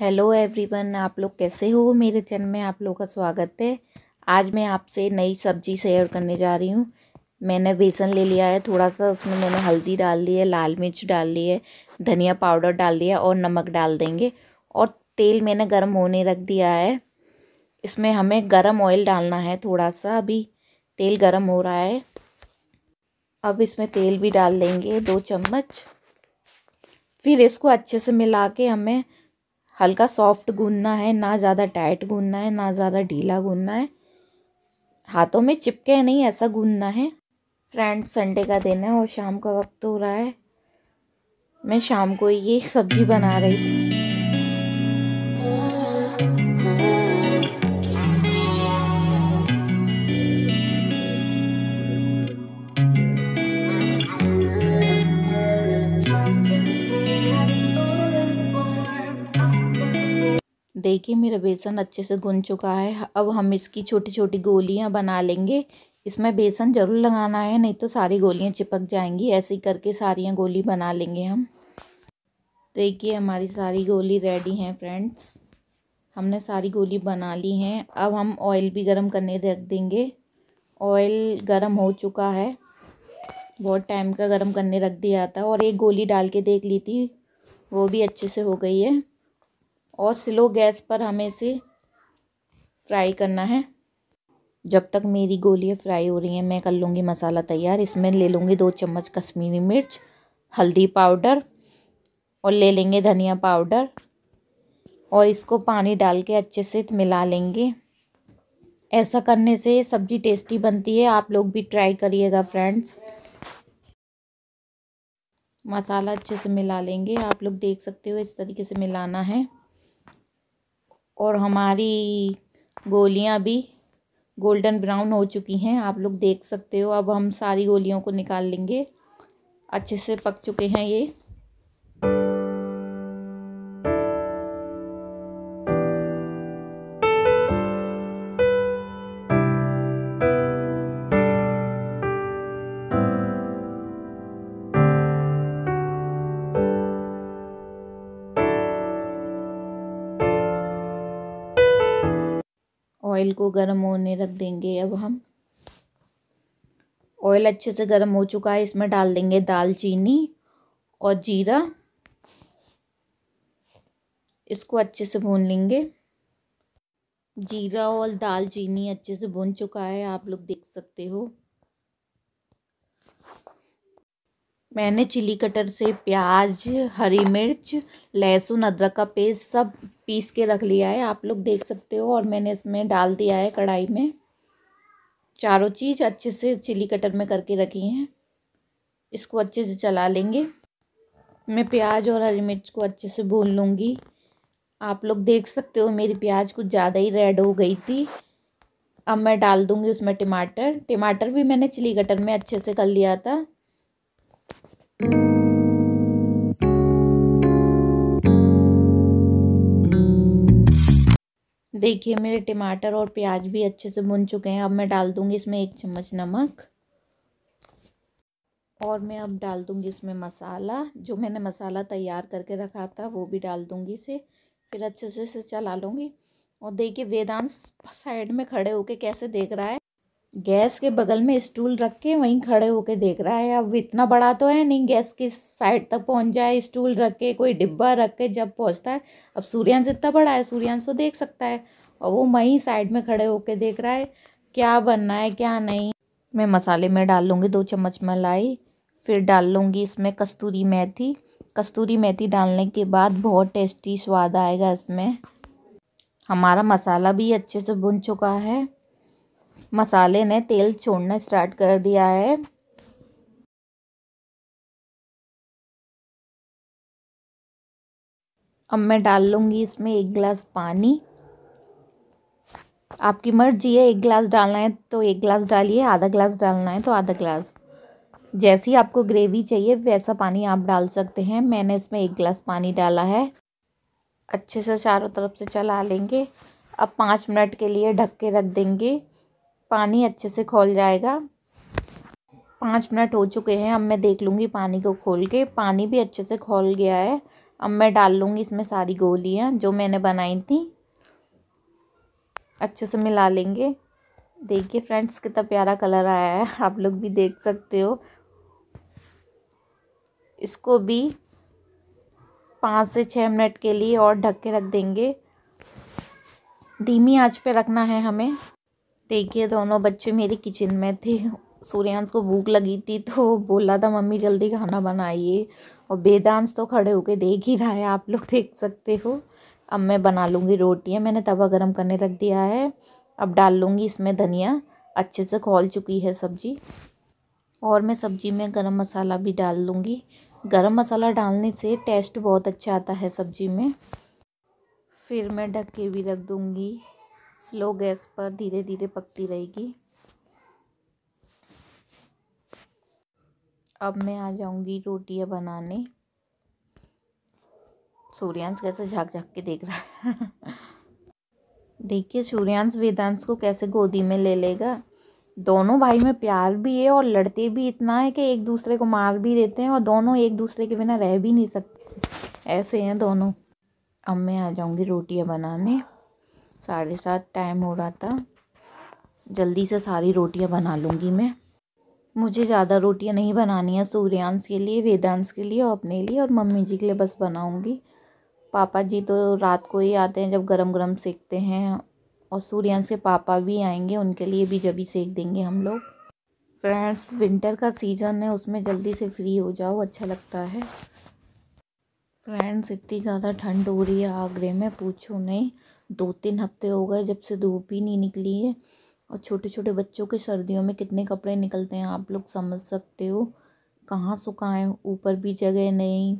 Hello everyone आप लोग कैसे हो मेरे चैनल में आप लोगों का स्वागत है आज मैं आपसे नई सब्जी शेयर करने जा रही हूँ मैंने बेसन ले लिया है थोड़ा सा उसमें मैंने हल्दी डाल दी है लाल मिर्च डाल दी है धनिया पाउडर डाल दिया और नमक डाल देंगे और तेल मैंने गर्म होने रख दिया है इसमें हमें गर्म ऑयल डालना है थोड़ा सा अभी तेल गर्म हो रहा है अब इसमें तेल भी डाल देंगे दो चम्मच फिर इसको अच्छे से मिला के हमें हल्का सॉफ्ट गूंदना है ना ज़्यादा टाइट गूंदना है ना ज़्यादा ढीला गूंदना है हाथों में चिपके नहीं ऐसा गूंदना है फ्रेंड संडे का दिन है और शाम का वक्त हो रहा है मैं शाम को ये सब्ज़ी बना रही थी देखिए मेरा बेसन अच्छे से गुन चुका है अब हम इसकी छोटी छोटी गोलियां बना लेंगे इसमें बेसन ज़रूर लगाना है नहीं तो सारी गोलियां चिपक जाएंगी ऐसे ही करके सारियाँ गोली बना लेंगे हम देखिए हमारी सारी गोली रेडी हैं फ्रेंड्स हमने सारी गोली बना ली हैं अब हम ऑयल भी गरम करने रख देंगे ऑयल गरम हो चुका है बहुत टाइम का गरम करने रख दिया था और एक गोली डाल के देख ली थी वो भी अच्छे से हो गई है और स्लो गैस पर हमें इसे फ्राई करना है जब तक मेरी गोलियाँ फ्राई हो रही हैं मैं कर लूँगी मसाला तैयार इसमें ले लूँगी दो चम्मच कश्मीरी मिर्च हल्दी पाउडर और ले लेंगे धनिया पाउडर और इसको पानी डाल के अच्छे से मिला लेंगे ऐसा करने से सब्ज़ी टेस्टी बनती है आप लोग भी ट्राई करिएगा फ्रेंड्स मसाला अच्छे से मिला लेंगे आप लोग देख सकते हो इस तरीके से मिलाना है और हमारी गोलियाँ भी गोल्डन ब्राउन हो चुकी हैं आप लोग देख सकते हो अब हम सारी गोलियों को निकाल लेंगे अच्छे से पक चुके हैं ये ऑयल को गर्म होने रख देंगे अब हम ऑयल अच्छे से गर्म हो चुका है इसमें डाल देंगे दालचीनी और जीरा इसको अच्छे से भून लेंगे जीरा और दालचीनी अच्छे से भुन चुका है आप लोग देख सकते हो मैंने चिली कटर से प्याज हरी मिर्च लहसुन अदरक का पेस्ट सब पीस के रख लिया है आप लोग देख सकते हो और मैंने इसमें डाल दिया है कढ़ाई में चारों चीज़ अच्छे से चिली कटर में करके रखी हैं इसको अच्छे से चला लेंगे मैं प्याज और हरी मिर्च को अच्छे से भून लूँगी आप लोग देख सकते हो मेरी प्याज कुछ ज़्यादा ही रेड हो गई थी अब मैं डाल दूँगी उसमें टमाटर टमाटर भी मैंने चिली कटर में अच्छे से कर लिया था देखिए मेरे टमाटर और प्याज भी अच्छे से भुन चुके हैं अब मैं डाल दूंगी इसमें एक चम्मच नमक और मैं अब डाल दूंगी इसमें मसाला जो मैंने मसाला तैयार करके रखा था वो भी डाल दूंगी इसे फिर अच्छे से इसे चला लूँगी और देखिए वेदांत साइड में खड़े होके कैसे देख रहा है गैस के बगल में स्टूल रख के वहीं खड़े होके देख रहा है अब इतना बड़ा तो है नहीं गैस के साइड तक पहुंच जाए स्टूल रख के कोई डिब्बा रख के जब पहुंचता है अब सूर्यांश इतना बड़ा है सूर्यांश तो देख सकता है और वो वहीं साइड में खड़े होके देख रहा है क्या बनना है क्या नहीं मैं मसाले में डाल लूँगी दो चम्मच मलाई फिर डाल लूँगी इसमें कस्तूरी मेथी कस्तूरी मेथी डालने के बाद बहुत टेस्टी स्वाद आएगा इसमें हमारा मसाला भी अच्छे से भुन चुका है मसाले ने तेल छोड़ना स्टार्ट कर दिया है अब मैं डाल लूँगी इसमें एक गिलास पानी आपकी मर्जी है एक गिलास डालना है तो एक गिलास डालिए आधा गिलास डालना है तो आधा गिलास जैसी आपको ग्रेवी चाहिए वैसा पानी आप डाल सकते हैं मैंने इसमें एक गिलास पानी डाला है अच्छे से चारों तरफ से चला लेंगे अब पाँच मिनट के लिए ढक के रख देंगे पानी अच्छे से खोल जाएगा पाँच मिनट हो चुके हैं अब मैं देख लूँगी पानी को खोल के पानी भी अच्छे से खोल गया है अब मैं डाल लूँगी इसमें सारी गोलियाँ जो मैंने बनाई थी अच्छे से मिला लेंगे देखिए फ्रेंड्स कितना प्यारा कलर आया है आप लोग भी देख सकते हो इसको भी पाँच से छः मिनट के लिए और ढक के रख देंगे धीमी आंच पे रखना है हमें देखिए दोनों बच्चे मेरे किचन में थे सूर्यांश को भूख लगी थी तो बोला था मम्मी जल्दी खाना बनाइए और बेदांश तो खड़े होके देख ही रहा है आप लोग देख सकते हो अब मैं बना लूँगी रोटियाँ मैंने तवा गरम करने रख दिया है अब डाल लूँगी इसमें धनिया अच्छे से खोल चुकी है सब्ज़ी और मैं सब्ज़ी में गरम मसाला भी डाल दूँगी गरम मसाला डालने से टेस्ट बहुत अच्छा आता है सब्ज़ी में फिर मैं ढक के भी रख दूँगी स्लो गैस पर धीरे धीरे पकती रहेगी अब मैं आ जाऊंगी रोटियां बनाने सूर्यांश कैसे झाक झाक के देख रहा है देखिए सूर्यांश वेदांश को कैसे गोदी में ले लेगा दोनों भाई में प्यार भी है और लड़ते भी इतना है कि एक दूसरे को मार भी देते हैं और दोनों एक दूसरे के बिना रह भी नहीं सकते ऐसे हैं दोनों अब मैं आ जाऊँगी रोटियाँ बनाने साढ़े सात टाइम हो रहा था जल्दी से सारी रोटियां बना लूँगी मैं मुझे ज़्यादा रोटियां नहीं बनानी है सूर्यांश के लिए वेदांश के लिए और अपने लिए और मम्मी जी के लिए बस बनाऊँगी पापा जी तो रात को ही आते हैं जब गरम गरम सेकते हैं और सूर्यांश के पापा भी आएंगे उनके लिए भी जब ही सेक देंगे हम लोग फ्रेंड्स विंटर का सीज़न है उसमें जल्दी से फ्री हो जाओ अच्छा लगता है फ्रेंड्स इतनी ज़्यादा ठंड हो रही है आगरे में पूछो नहीं दो तीन हफ्ते हो गए जब से धूप ही नहीं निकली है और छोटे छोटे बच्चों के सर्दियों में कितने कपड़े निकलते हैं आप लोग समझ सकते हो कहाँ सुखाएं ऊपर भी जगह नहीं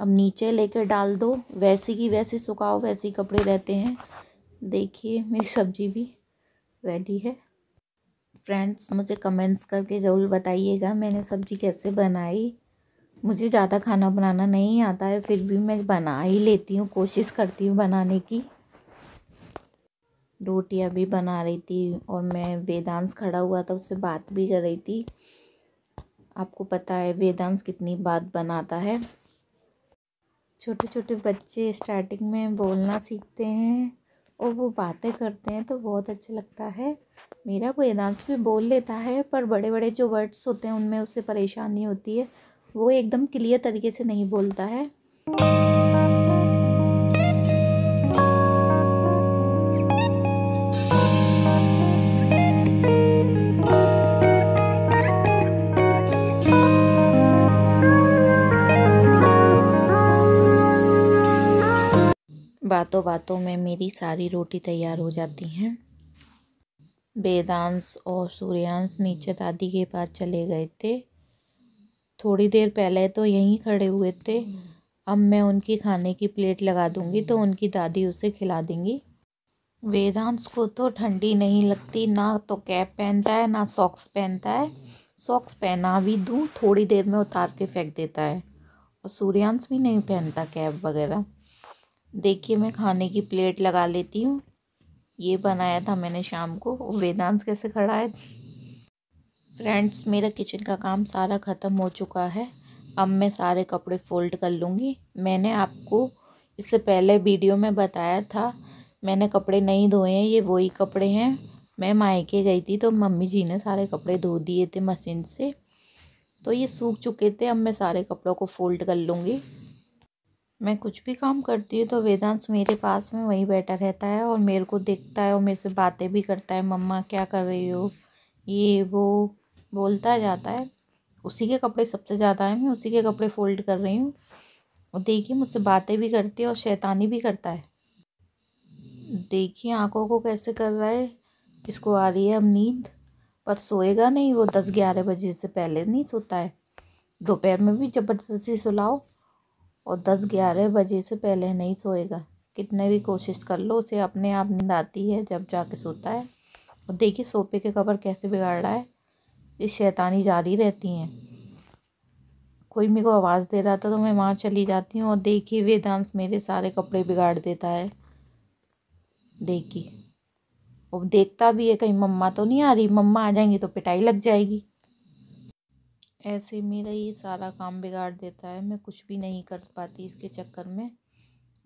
अब नीचे लेके डाल दो वैसे की वैसे सुखाओ वैसे ही कपड़े रहते हैं देखिए मेरी सब्जी भी रेडी है फ्रेंड्स मुझे कमेंट्स करके ज़रूर बताइएगा मैंने सब्जी कैसे बनाई मुझे ज़्यादा खाना बनाना नहीं आता है फिर भी मैं बना ही लेती हूँ कोशिश करती हूँ बनाने की रोटियाँ भी बना रही थी और मैं वेदांश खड़ा हुआ था उससे बात भी कर रही थी आपको पता है वेदांश कितनी बात बनाता है छोटे छोटे बच्चे स्टार्टिंग में बोलना सीखते हैं और वो बातें करते हैं तो बहुत अच्छा लगता है मेरा वेदांश भी बोल लेता है पर बड़े बड़े जो वर्ड्स होते हैं उनमें उससे परेशानी होती है वो एकदम क्लियर तरीके से नहीं बोलता है बातों बातों में मेरी सारी रोटी तैयार हो जाती हैं वेदांश और सूर्यांश नीचे दादी के पास चले गए थे थोड़ी देर पहले तो यहीं खड़े हुए थे हम्म। अब मैं उनकी खाने की प्लेट लगा दूँगी तो हम्म। उनकी दादी उसे खिला देंगी वेदांश को तो ठंडी नहीं लगती ना तो कैप पहनता है ना सॉक्स पहनता है सॉक्स पहना भी दूँ थोड़ी देर में उतार के फेंक देता है और सूर्यांश भी नहीं पहनता कैप वगैरह देखिए मैं खाने की प्लेट लगा लेती हूँ ये बनाया था मैंने शाम को वेदांश कैसे खड़ा है फ्रेंड्स मेरा किचन का काम सारा ख़त्म हो चुका है अब मैं सारे कपड़े फ़ोल्ड कर लूँगी मैंने आपको इससे पहले वीडियो में बताया था मैंने कपड़े नहीं धोए हैं ये वही कपड़े हैं मैं मायके गई थी तो मम्मी जी ने सारे कपड़े धो दिए थे मशीन से तो ये सूख चुके थे अब मैं सारे कपड़ों को फ़ोल्ड कर लूँगी मैं कुछ भी काम करती हूँ तो वेदांश मेरे पास में वहीं बैठा रहता है और मेरे को देखता है और मेरे से बातें भी करता है मम्मा क्या कर रही हो ये वो बोलता जाता है उसी के कपड़े सबसे ज़्यादा आए मैं उसी के कपड़े फ़ोल्ड कर रही हूँ और देखिए मुझसे बातें भी करती है और शैतानी भी करता है देखिए आंखों को कैसे कर रहा है इसको आ रही है अब नींद पर सोएगा नहीं वो दस ग्यारह बजे से पहले नहीं सोता है दोपहर में भी ज़बरदस्ती सुलाओ और दस ग्यारह बजे से पहले नहीं सोएगा कितने भी कोशिश कर लो उसे अपने आप नींद आती है जब जाके सोता है और देखिए सोफे के कवर कैसे बिगाड़ रहा है ये शैतानी जारी रहती हैं कोई मेरे को आवाज़ दे रहा था तो मैं वहाँ चली जाती हूँ और देखिए वेदांश मेरे सारे कपड़े बिगाड़ देता है देखिए अब देखता भी है कहीं मम्मा तो नहीं आ रही मम्मा आ जाएंगी तो पिटाई लग जाएगी ऐसे मेरा ये सारा काम बिगाड़ देता है मैं कुछ भी नहीं कर पाती इसके चक्कर में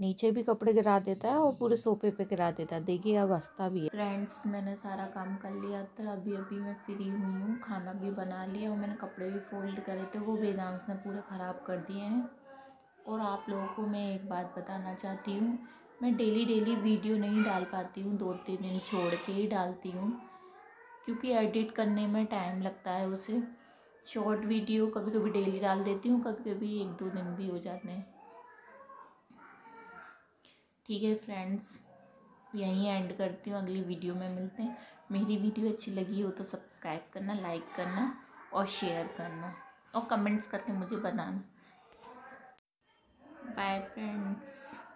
नीचे भी कपड़े गिरा देता है और पूरे सोफे पे गिरा देता है देखिए अब हंसता भी है फ्रेंड्स मैंने सारा काम कर लिया था अभी अभी मैं फ्री हुई हूँ खाना भी बना लिया और मैंने कपड़े भी फोल्ड करे थे वो वेदांश ने पूरे ख़राब कर दिए हैं और आप लोगों को मैं एक बात बताना चाहती हूँ मैं डेली डेली वीडियो नहीं डाल पाती हूँ दो तीन दिन छोड़ के ही डालती हूँ क्योंकि एडिट करने में टाइम लगता है उसे शॉर्ट वीडियो कभी कभी डेली डाल देती हूँ कभी कभी एक दो दिन भी हो जाते हैं ठीक है फ्रेंड्स यहीं एंड करती हूँ अगली वीडियो में मिलते हैं मेरी वीडियो अच्छी लगी हो तो सब्सक्राइब करना लाइक करना और शेयर करना और कमेंट्स करके मुझे बताना बाय फ्रेंड्स